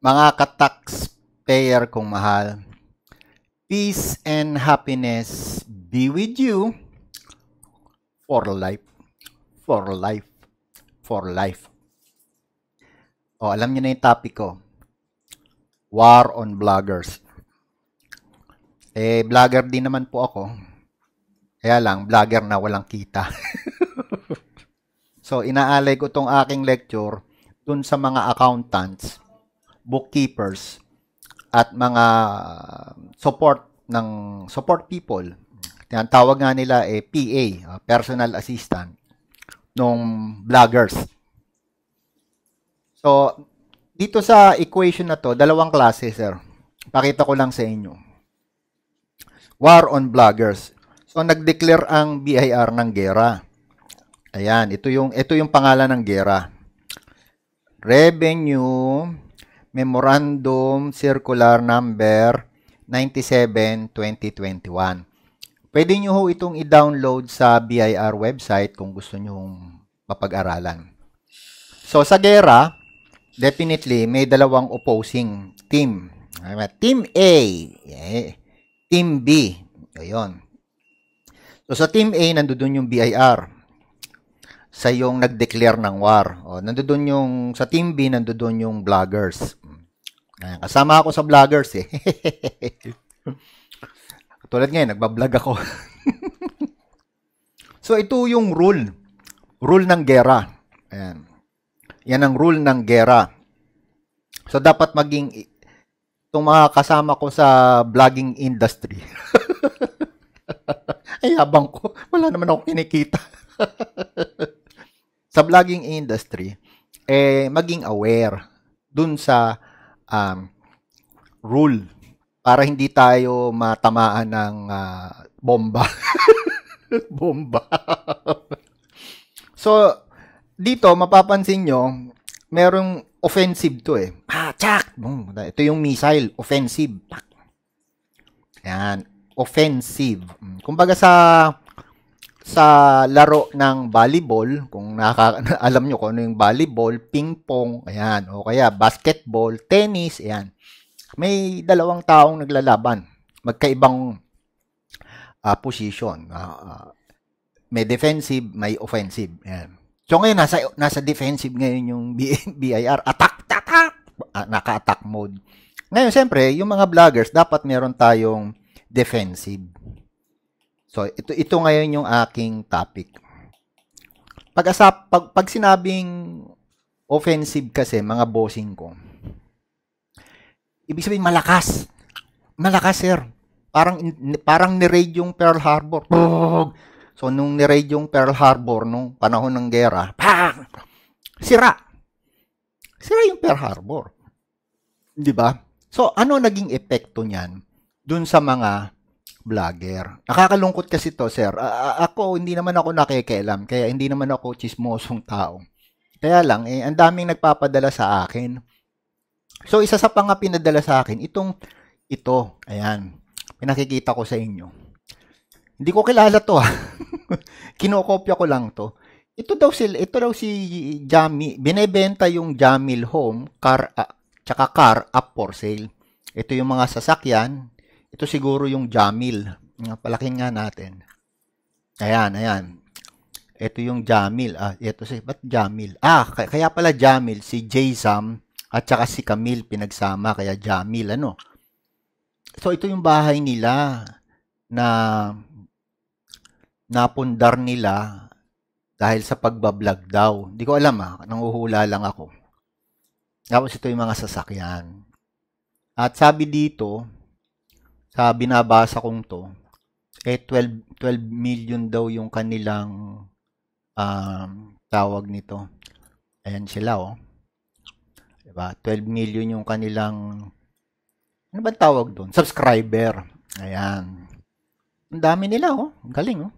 Mga ka-taxpayer kong mahal, peace and happiness be with you for life, for life, for life. O, alam niyo na yung topic ko. War on vloggers. Eh, vlogger din naman po ako. Kaya lang, vlogger na walang kita. so, inaalay ko itong aking lecture dun sa mga accountants bookkeepers at mga support ng support people. Tinatawag nga nila eh PA, ah, personal assistant ng vloggers. So, dito sa equation na to, dalawang klase, sir. Pakita ko lang sa inyo. War on vloggers. So, nag-declare ang BIR ng gera. Ayan, ito yung ito yung pangalan ng gera. Revenue Memorandum Circular Number 97-2021. Pwede nyo ho itong i-download sa BIR website kung gusto nyo mapag-aralan. So, sa gera, definitely, may dalawang opposing team. Team A, yeah. Team B, ayun. So, sa Team A, nandoon yung BIR sa yung nag-declare ng war. O, nandoon yung, sa Team B, nandoon yung vloggers. Kasama ako sa vloggers eh. Tulad ngayon, nagbablog ako. so, ito yung rule. Rule ng gera. Ayan. Yan ang rule ng gera. So, dapat maging itong mga kasama ko sa vlogging industry. Ay, habang ko, wala naman akong kinikita. sa vlogging industry, eh, maging aware dun sa um, rule para hindi tayo matamaan ng uh, bomba. bomba. so, dito, mapapansin nyo, merong offensive to eh. Ah, chak! Ito yung missile, offensive. Yan, offensive. Hmm. Kumbaga sa sa laro ng volleyball, kung naka, alam nyo kung ano yung volleyball, ping pong, ayan, o kaya basketball, tennis, ayan. May dalawang taong naglalaban, magkaibang uh, ah, position. Uh, ah, uh, ah, may defensive, may offensive. Ayan. So ngayon, nasa, nasa defensive ngayon yung BIR. Attack, attack! Uh, naka-attack mode. Ngayon, siyempre, yung mga vloggers, dapat meron tayong defensive. So, ito, ito ngayon yung aking topic. Pag, asap, pag, pag sinabing offensive kasi, mga bossing ko, ibig sabihin malakas. Malakas, sir. Parang, parang ni-raid yung Pearl Harbor. So, nung ni-raid yung Pearl Harbor, nung panahon ng gera, pang! Sira! Sira yung Pearl Harbor. Di ba? So, ano naging epekto niyan dun sa mga vlogger. Nakakalungkot kasi to, sir. A- ako, hindi naman ako nakikialam, kaya hindi naman ako chismosong tao. Kaya lang, eh, ang daming nagpapadala sa akin. So, isa sa panga pinadala sa akin, itong, ito, ayan, pinakikita ko sa inyo. Hindi ko kilala to, ha. Ah. Kinokopya ko lang to. Ito daw si, ito daw si Jamil, binebenta yung Jamil Home, car, uh, tsaka car up for sale. Ito yung mga sasakyan, ito siguro yung Jamil. Palakin nga natin. Ayan, ayan. Ito yung Jamil. Ah, ito si, ba't Jamil? Ah, kaya pala Jamil, si Jaysam at saka si Camille pinagsama, kaya Jamil, ano? So, ito yung bahay nila na napundar nila dahil sa pagbablog daw. Hindi ko alam ah, nanguhula lang ako. Tapos ito yung mga sasakyan. At sabi dito, sa binabasa kong to, eh 12, 12 million daw yung kanilang um, tawag nito. Ayan sila oh. Diba? 12 million yung kanilang ano ba tawag doon? Subscriber. Ayan. Ang dami nila oh. Ang galing oh.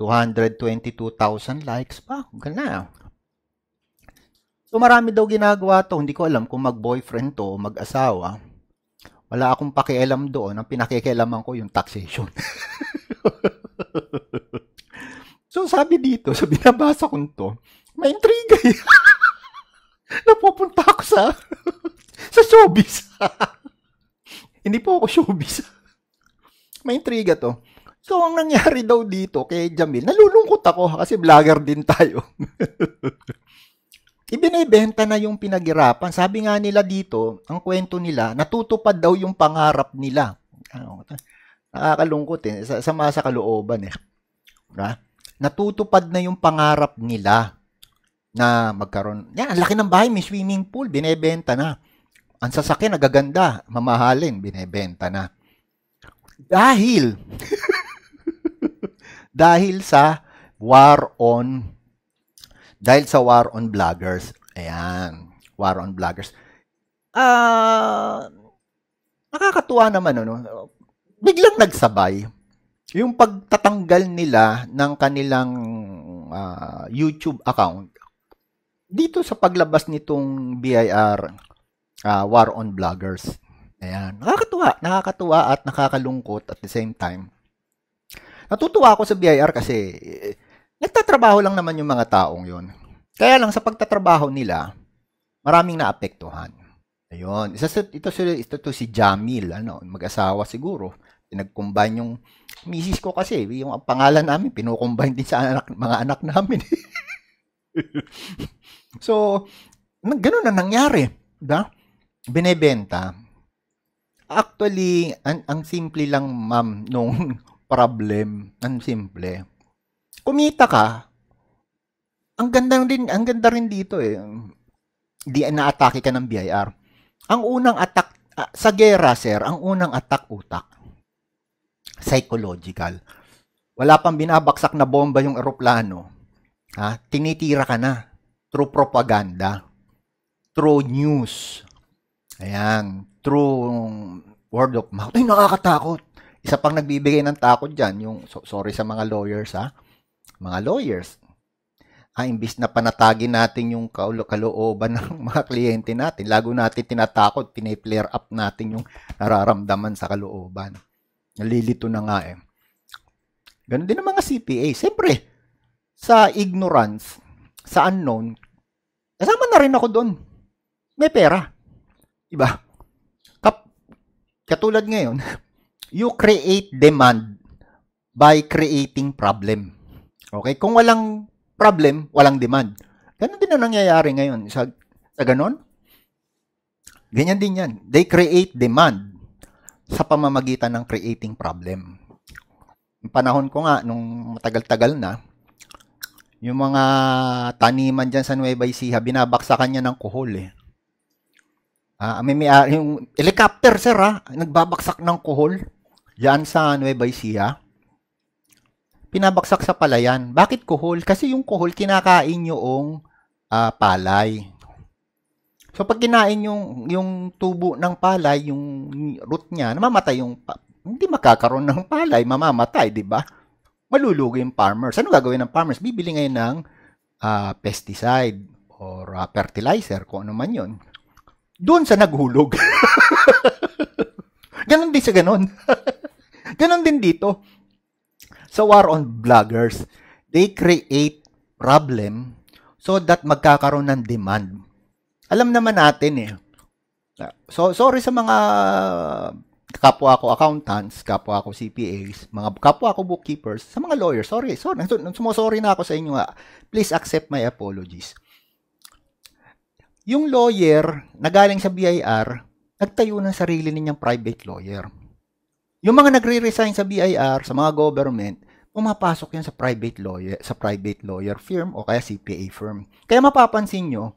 222,000 likes pa. Gana. Ah. So marami daw ginagawa to. Hindi ko alam kung mag-boyfriend to o mag-asawa wala akong pakialam doon. Ang pinakikialaman ko yung taxation. so sabi dito, sa binabasa ko to, may intriga eh. Napupunta ako sa sa showbiz. Hindi po ako showbiz. may intriga to. So, ang nangyari daw dito kay Jamil, nalulungkot ako kasi vlogger din tayo ibinibenta na yung pinaghirapan. Sabi nga nila dito, ang kwento nila, natutupad daw yung pangarap nila. Ano, nakakalungkot eh, sama sa kalooban eh. Na? Diba? Natutupad na yung pangarap nila na magkaroon. Yan, ang laki ng bahay, may swimming pool, binebenta na. Ang sasakyan, nagaganda, mamahalin, binebenta na. Dahil, dahil sa war on dahil sa war on bloggers. Ayan, war on bloggers. Ah, uh, nakakatuwa naman, ano, biglang nagsabay. Yung pagtatanggal nila ng kanilang uh, YouTube account, dito sa paglabas nitong BIR uh, ah, War on Bloggers. Ayan, nakakatuwa, nakakatuwa at nakakalungkot at the same time. Natutuwa ako sa BIR kasi eh, nagtatrabaho lang naman yung mga taong yon. Kaya lang sa pagtatrabaho nila, maraming naapektuhan. Ayun. Isa sa, ito, ito, ito, ito si Jamil, ano, mag-asawa siguro. Pinag-combine yung misis ko kasi, yung pangalan namin, pinukombine din sa anak, mga anak namin. so, ganun na nangyari. Diba? Binebenta. Actually, ang, ang simple lang, ma'am, nung problem, ang simple kumita ka, ang ganda rin, ang ganda rin dito eh. Di na-atake ka ng BIR. Ang unang attack ah, sa gera, sir, ang unang attack utak. Psychological. Wala pang binabaksak na bomba yung eroplano. Ha? Tinitira ka na. Through propaganda. Through news. Ayan. Through um, word of mouth. Ay, nakakatakot. Isa pang nagbibigay ng takot dyan. Yung, so, sorry sa mga lawyers, ha? mga lawyers. Ah, imbis na panatagin natin yung kaulo kalooban ng mga kliyente natin, lago natin tinatakot, pinay-flare up natin yung nararamdaman sa kalooban. Nalilito na nga eh. Ganon din ang mga CPA. Siyempre, sa ignorance, sa unknown, kasama na rin ako doon. May pera. Diba? Kap katulad ngayon, you create demand by creating problem. Okay? Kung walang problem, walang demand. Ganun din ang nangyayari ngayon sa, sa ganon. Ganyan din yan. They create demand sa pamamagitan ng creating problem. Yung panahon ko nga, nung matagal-tagal na, yung mga taniman dyan sa Nueva Ecija, binabaksakan niya ng kuhol eh. Ah, may, may, yung helicopter, sir, ha? Ah. Nagbabaksak ng kuhol. Yan sa Nueva Ecija pinabaksak sa palayan. Bakit kuhol? Kasi yung kuhol, kinakain yung uh, palay. So, pag kinain yung, yung tubo ng palay, yung root niya, namamatay yung, hindi makakaroon ng palay, mamamatay, di ba? Malulugi yung farmers. Ano gagawin ng farmers? Bibili ngayon ng uh, pesticide or uh, fertilizer, kung ano man yun. Doon sa naghulog. ganon din sa ganon. ganon din dito sa war on bloggers, they create problem so that magkakaroon ng demand. Alam naman natin eh. So, sorry sa mga kapwa ko accountants, kapwa ko CPAs, mga kapwa ko bookkeepers, sa mga lawyers, sorry, sorry, sumusorry na ako sa inyo ha. Please accept my apologies. Yung lawyer na galing sa BIR, nagtayo ng sarili ninyang private lawyer. Yung mga nagre-resign sa BIR, sa mga government, pumapasok yan sa private lawyer, sa private lawyer firm o kaya CPA firm. Kaya mapapansin nyo,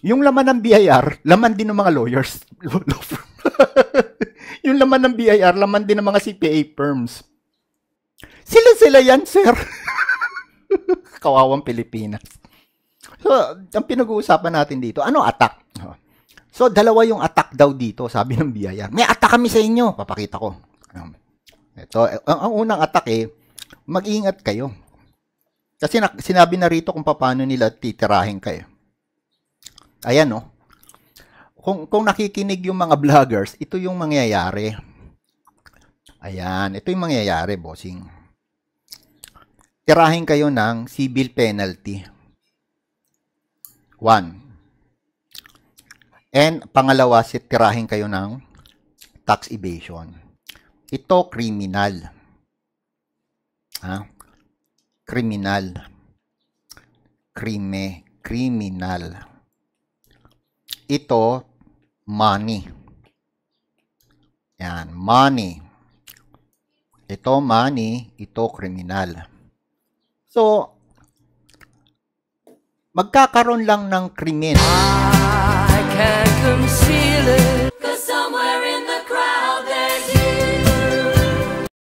yung laman ng BIR, laman din ng mga lawyers. yung laman ng BIR, laman din ng mga CPA firms. Sila-sila yan, sir. Kawawang Pilipinas. So, ang pinag-uusapan natin dito, ano attack? So, dalawa yung attack daw dito, sabi ng BIR. May attack kami sa inyo, papakita ko. Ito, ang, ang unang attack eh, mag-ingat kayo. Kasi na, sinabi na rito kung paano nila titirahin kayo. Eh. Ayan, no? Oh. Kung, kung nakikinig yung mga vloggers, ito yung mangyayari. Ayan, ito yung mangyayari, bossing. Tirahin kayo ng civil penalty. One. And pangalawa, tirahin kayo ng tax evasion. Ito, criminal. Ha? Kriminal. Krime. Kriminal. Ito, money. Yan, money. Ito money, ito kriminal. So, magkakaroon lang ng krimen. I can't conceal it.